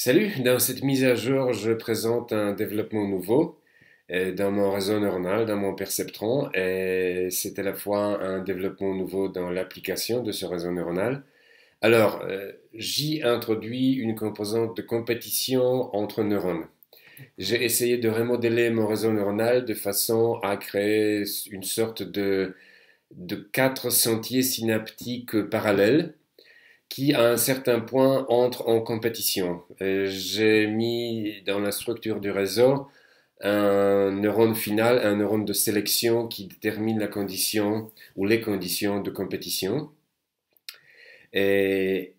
Salut, dans cette mise à jour, je présente un développement nouveau euh, dans mon réseau neuronal, dans mon perceptron, et c'est à la fois un développement nouveau dans l'application de ce réseau neuronal. Alors, euh, j'y introduis une composante de compétition entre neurones. J'ai essayé de remodeler mon réseau neuronal de façon à créer une sorte de quatre sentiers synaptiques parallèles qui à un certain point entre en compétition. J'ai mis dans la structure du réseau un neurone final, un neurone de sélection qui détermine la condition ou les conditions de compétition. Et,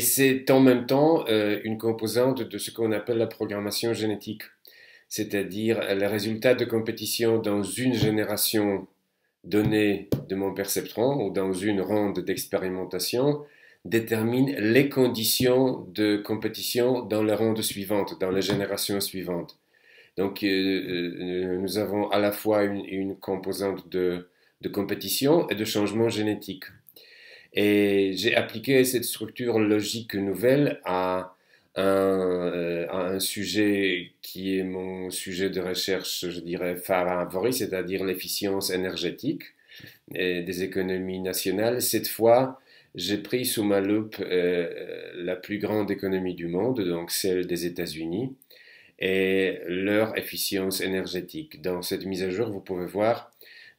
c'est en même temps euh, une composante de ce qu'on appelle la programmation génétique, c'est-à-dire les résultats de compétition dans une génération donnée de mon perceptron ou dans une ronde d'expérimentation détermine les conditions de compétition dans la ronde suivante, dans la génération suivante. Donc, euh, euh, nous avons à la fois une, composante de, compétition et de changement génétique. Et j'ai appliqué cette structure logique nouvelle à un, euh, un sujet qui est mon sujet de recherche, je dirais, favori, c'est-à-dire l'efficience énergétique et des économies nationales. Cette fois, j'ai pris sous ma loupe euh, euh, la plus grande économie du monde, donc celle des États-Unis, et leur efficience énergétique. Dans cette mise à jour, vous pouvez voir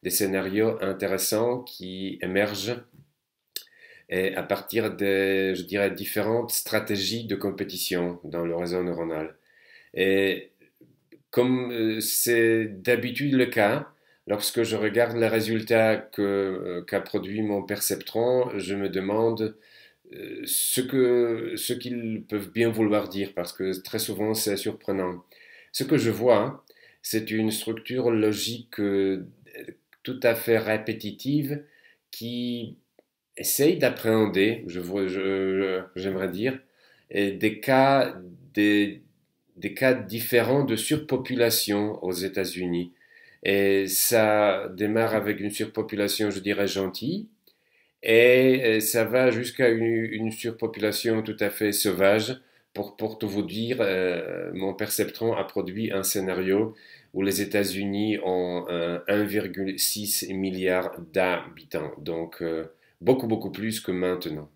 des scénarios intéressants qui émergent et à partir des, je dirais, différentes stratégies de compétition dans le réseau neuronal. Et comme euh, c'est d'habitude le cas, Lorsque je regarde les résultats euh, qu'a produit mon perceptron, je me demande euh, ce qu'ils peuvent bien vouloir dire, parce que très souvent c'est surprenant. Ce que je vois, c'est une structure logique euh, tout à fait répétitive qui essaye d'appréhender, j'aimerais dire, des cas différents de surpopulation aux États-Unis. Et ça démarre avec une surpopulation, je dirais, gentille, et ça va jusqu'à une, surpopulation tout à fait sauvage. Pour, pour tout vous dire, euh, mon perceptron a produit un scénario où les États-Unis ont 1,6 milliard d'habitants, donc euh, beaucoup, beaucoup plus que maintenant.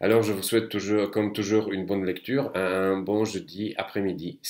Alors je vous souhaite toujours, comme toujours, une bonne lecture, un bon jeudi après-midi.